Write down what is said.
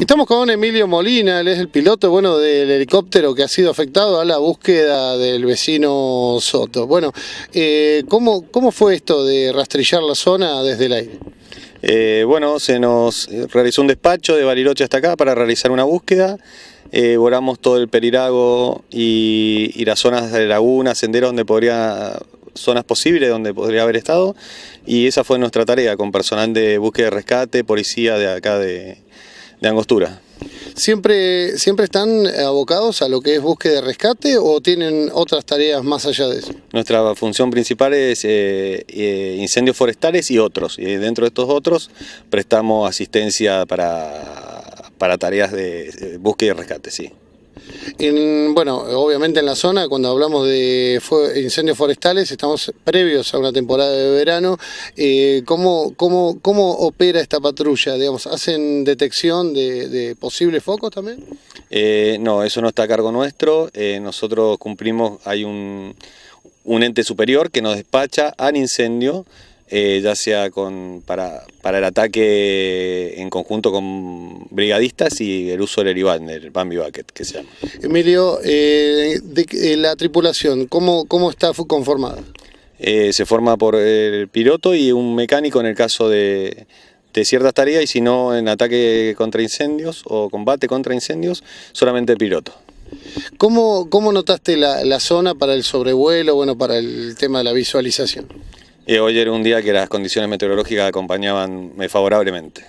Estamos con Emilio Molina, él es el piloto bueno del helicóptero que ha sido afectado a la búsqueda del vecino Soto. Bueno, eh, ¿cómo, ¿cómo fue esto de rastrillar la zona desde el aire? Eh, bueno, se nos realizó un despacho de Bariloche hasta acá para realizar una búsqueda. Eh, Volamos todo el perirago y, las zonas de laguna, senderos donde podría zonas posibles donde podría haber estado y esa fue nuestra tarea con personal de búsqueda y rescate, policía de acá de, de Angostura. ¿Siempre, ¿Siempre están abocados a lo que es búsqueda de rescate o tienen otras tareas más allá de eso? Nuestra función principal es eh, eh, incendios forestales y otros. Y dentro de estos otros prestamos asistencia para, para tareas de eh, búsqueda y rescate, sí bueno, obviamente en la zona, cuando hablamos de incendios forestales, estamos previos a una temporada de verano. Eh, ¿cómo, opera esta patrulla? Digamos, ¿Hacen detección de, posibles focos también? Eh, no, eso no está a cargo nuestro. Eh, nosotros cumplimos, hay un, un ente superior que nos despacha al incendio eh, ya sea con, para, el ataque en conjunto con brigadistas y el uso del Eriban, el Bambi Bucket que se llama. Emilio, eh, eh, la tripulación, ¿cómo, está conformada? se forma por el piloto y un mecánico en el caso de, ciertas tareas y si no en ataque contra incendios o combate contra incendios, solamente el piloto. ¿Cómo, notaste la zona para el sobrevuelo, bueno, para el tema de la visualización? Y eh, hoy era un día que las condiciones meteorológicas acompañaban eh, favorablemente.